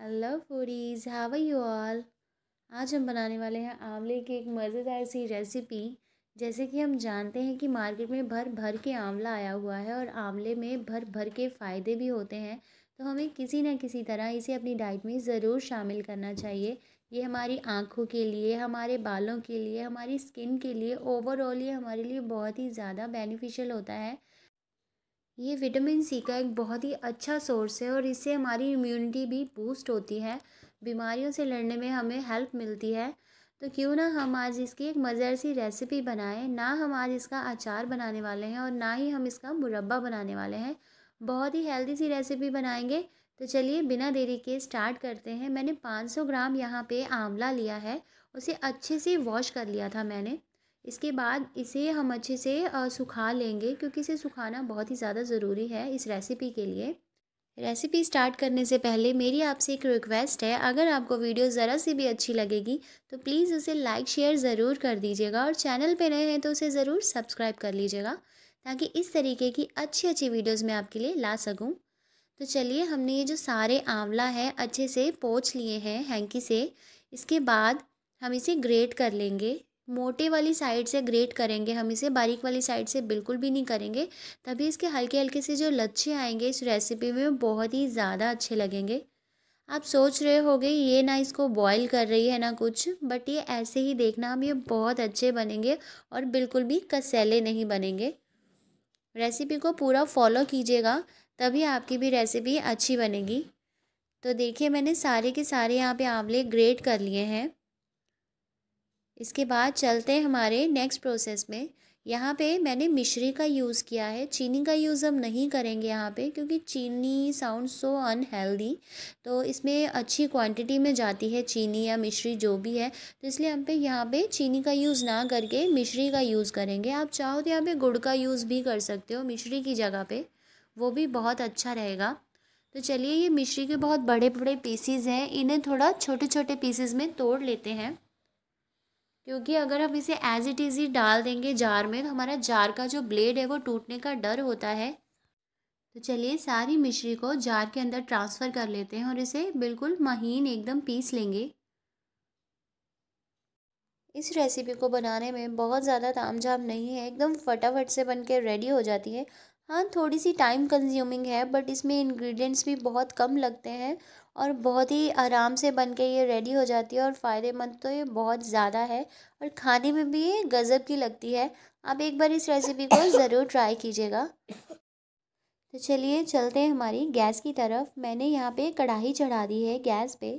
hello foodies how you all आज हम बनाने वाले हैं आंवले की एक मज़ेदार सी रेसिपी जैसे कि हम जानते हैं कि मार्केट में भर भर के आंवला आया हुआ है और आंवले में भर भर के फ़ायदे भी होते हैं तो हमें किसी न किसी तरह इसे अपनी डाइट में ज़रूर शामिल करना चाहिए ये हमारी आँखों के लिए हमारे बालों के लिए हमारी स्किन के लिए ओवरऑल ये हमारे लिए बहुत ही ज़्यादा बेनिफिशियल होता है ये विटामिन सी का एक बहुत ही अच्छा सोर्स है और इससे हमारी इम्यूनिटी भी बूस्ट होती है बीमारियों से लड़ने में हमें हेल्प मिलती है तो क्यों ना हम आज इसकी एक मज़ेर सी रेसिपी बनाएं ना हम आज इसका अचार बनाने वाले हैं और ना ही हम इसका मुरब्बा बनाने वाले हैं बहुत ही हेल्दी सी रेसिपी बनाएंगे तो चलिए बिना देरी के स्टार्ट करते हैं मैंने 500 ग्राम यहाँ पे आंवला लिया है उसे अच्छे से वॉश कर लिया था मैंने इसके बाद इसे हम अच्छे से सुखा लेंगे क्योंकि इसे सुखाना बहुत ही ज़्यादा ज़रूरी है इस रेसिपी के लिए रेसिपी स्टार्ट करने से पहले मेरी आपसे एक रिक्वेस्ट है अगर आपको वीडियो ज़रा सी भी अच्छी लगेगी तो प्लीज़ उसे लाइक शेयर ज़रूर कर दीजिएगा और चैनल पर नए हैं तो उसे ज़रूर सब्सक्राइब कर लीजिएगा ताकि इस तरीके की अच्छी अच्छी वीडियोज़ मैं आपके लिए ला सकूँ तो चलिए हमने ये जो सारे आंवला है अच्छे से पोछ लिए हैं हैंकी से इसके बाद हम इसे ग्रेट कर लेंगे मोटे वाली साइड से ग्रेट करेंगे हम इसे बारीक वाली साइड से बिल्कुल भी नहीं करेंगे तभी इसके हल्के हल्के से जो लच्छे आएंगे इस रेसिपी में बहुत ही ज़्यादा अच्छे लगेंगे आप सोच रहे होगे ये ना इसको बॉईल कर रही है ना कुछ बट ये ऐसे ही देखना हम ये बहुत अच्छे बनेंगे और बिल्कुल भी कसैले नहीं बनेंगे रेसिपी को पूरा फॉलो कीजिएगा तभी आपकी भी रेसिपी अच्छी बनेगी तो देखिए मैंने सारे के सारे यहाँ पे आंवले ग्रेट कर लिए हैं इसके बाद चलते हैं हमारे नेक्स्ट प्रोसेस में यहाँ पे मैंने मिश्री का यूज़ किया है चीनी का यूज़ हम नहीं करेंगे यहाँ पे क्योंकि चीनी साउंड सो अनहेल्दी तो इसमें अच्छी क्वांटिटी में जाती है चीनी या मिश्री जो भी है तो इसलिए हम पे यहाँ पे चीनी का यूज़ ना करके मिश्री का यूज़ करेंगे आप चाहो तो यहाँ पे गुड़ का यूज़ भी कर सकते हो मिश्री की जगह पर वो भी बहुत अच्छा रहेगा तो चलिए ये मिश्री के बहुत बड़े बड़े पीसीज हैं इन्हें थोड़ा छोटे छोटे पीसीज में तोड़ लेते हैं क्योंकि अगर हम इसे एज इट इज़ ही डाल देंगे जार में तो हमारा जार का जो ब्लेड है वो टूटने का डर होता है तो चलिए सारी मिश्री को जार के अंदर ट्रांसफ़र कर लेते हैं और इसे बिल्कुल महीन एकदम पीस लेंगे इस रेसिपी को बनाने में बहुत ज़्यादा तामझाम नहीं है एकदम फटाफट से बन के रेडी हो जाती है हाँ थोड़ी सी टाइम कंज्यूमिंग है बट इसमें इंग्रेडिएंट्स भी बहुत कम लगते हैं और बहुत ही आराम से बन के ये रेडी हो जाती है और फ़ायदेमंद तो ये बहुत ज़्यादा है और खाने में भी ये गज़ब की लगती है आप एक बार इस रेसिपी को ज़रूर ट्राई कीजिएगा तो चलिए चलते हैं हमारी गैस की तरफ मैंने यहाँ पे कढ़ाई चढ़ा दी है गैस पे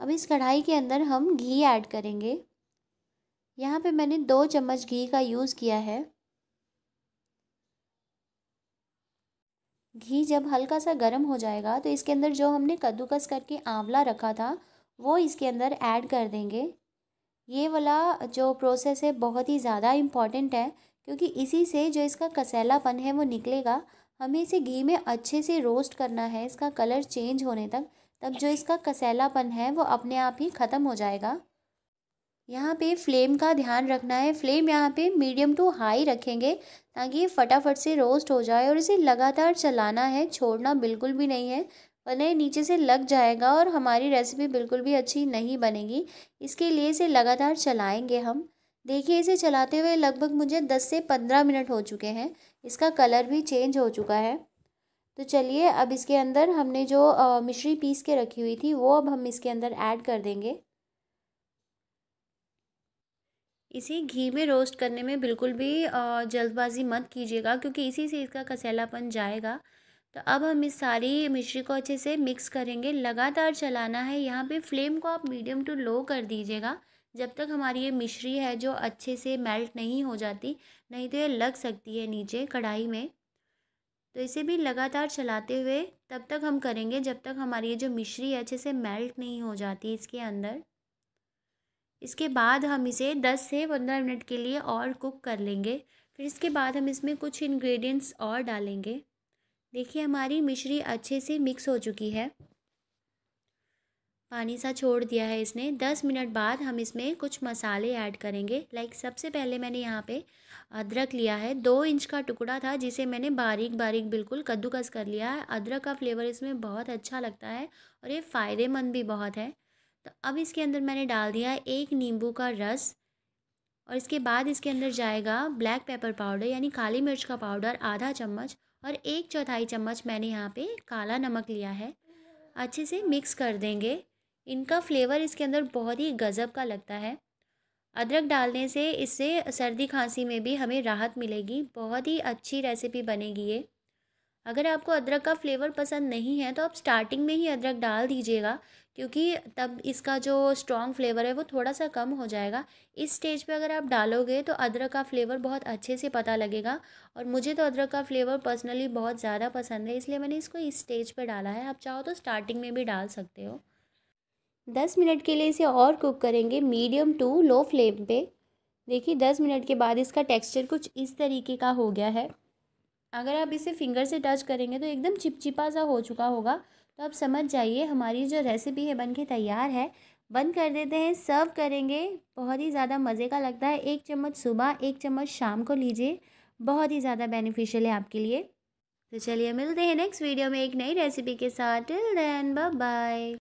अब इस कढ़ाई के अंदर हम घी ऐड करेंगे यहाँ पे मैंने दो चम्मच घी का यूज़ किया है घी जब हल्का सा गर्म हो जाएगा तो इसके अंदर जो हमने कद्दूकस करके आंवला रखा था वो इसके अंदर ऐड कर देंगे ये वाला जो प्रोसेस है बहुत ही ज़्यादा इम्पॉर्टेंट है क्योंकि इसी से जो इसका कसैलापन है वो निकलेगा हमें इसे घी में अच्छे से रोस्ट करना है इसका कलर चेंज होने तक तब जो इसका कसैलापन है वो अपने आप ही ख़त्म हो जाएगा यहाँ पे फ्लेम का ध्यान रखना है फ्लेम यहाँ पे मीडियम टू हाई रखेंगे ताकि ये फटाफट से रोस्ट हो जाए और इसे लगातार चलाना है छोड़ना बिल्कुल भी नहीं है वरना नीचे से लग जाएगा और हमारी रेसिपी बिल्कुल भी अच्छी नहीं बनेगी इसके लिए इसे लगातार चलाएंगे हम देखिए इसे चलाते हुए लगभग मुझे दस से पंद्रह मिनट हो चुके हैं इसका कलर भी चेंज हो चुका है तो चलिए अब इसके अंदर हमने जो मिश्री पीस के रखी हुई थी वो अब हम इसके अंदर ऐड कर देंगे इसे घी में रोस्ट करने में बिल्कुल भी जल्दबाजी मत कीजिएगा क्योंकि इसी से इसका कसैलापन जाएगा तो अब हम इस सारी मिश्री को अच्छे से मिक्स करेंगे लगातार चलाना है यहाँ पे फ्लेम को आप मीडियम टू लो कर दीजिएगा जब तक हमारी ये मिश्री है जो अच्छे से मेल्ट नहीं हो जाती नहीं तो ये लग सकती है नीचे कढ़ाई में तो इसे भी लगातार चलाते हुए तब तक हम करेंगे जब तक हमारी ये जो मिश्री है अच्छे से मेल्ट नहीं हो जाती इसके अंदर इसके बाद हम इसे 10 से 15 मिनट के लिए और कुक कर लेंगे फिर इसके बाद हम इसमें कुछ इंग्रेडिएंट्स और डालेंगे देखिए हमारी मिश्री अच्छे से मिक्स हो चुकी है पानी सा छोड़ दिया है इसने दस मिनट बाद हम इसमें कुछ मसाले ऐड करेंगे लाइक सबसे पहले मैंने यहाँ पे अदरक लिया है दो इंच का टुकड़ा था जिसे मैंने बारीक बारीक बिल्कुल कद्दूकस कर लिया है अदरक का फ्लेवर इसमें बहुत अच्छा लगता है और ये फ़ायदेमंद भी बहुत है तो अब इसके अंदर मैंने डाल दिया एक नींबू का रस और इसके बाद इसके अंदर जाएगा ब्लैक पेपर पाउडर यानी काली मिर्च का पाउडर आधा चम्मच और एक चौथाई चम्मच मैंने यहाँ पे काला नमक लिया है अच्छे से मिक्स कर देंगे इनका फ्लेवर इसके अंदर बहुत ही गज़ब का लगता है अदरक डालने से इससे सर्दी खांसी में भी हमें राहत मिलेगी बहुत ही अच्छी रेसिपी बनेगी ये अगर आपको अदरक का फ्लेवर पसंद नहीं है तो आप स्टार्टिंग में ही अदरक डाल दीजिएगा क्योंकि तब इसका जो स्ट्रॉन्ग फ्लेवर है वो थोड़ा सा कम हो जाएगा इस स्टेज पे अगर आप डालोगे तो अदरक का फ्लेवर बहुत अच्छे से पता लगेगा और मुझे तो अदरक का फ्लेवर पर्सनली बहुत ज़्यादा पसंद है इसलिए मैंने इसको इस स्टेज पर डाला है आप चाहो तो स्टार्टिंग में भी डाल सकते हो दस मिनट के लिए इसे और कुक करेंगे मीडियम टू लो फ्लेम पर देखिए दस मिनट के बाद इसका टेक्स्चर कुछ इस तरीके का हो गया है अगर आप इसे फिंगर से टच करेंगे तो एकदम चिपचिपा सा हो चुका होगा तो आप समझ जाइए हमारी जो रेसिपी है बन के तैयार है बंद कर देते हैं सर्व करेंगे बहुत ही ज़्यादा मज़े का लगता है एक चम्मच सुबह एक चम्मच शाम को लीजिए बहुत ही ज़्यादा बेनिफिशियल है आपके लिए तो चलिए मिलते हैं नेक्स्ट वीडियो में एक नई रेसिपी के साथ टिल देन बाय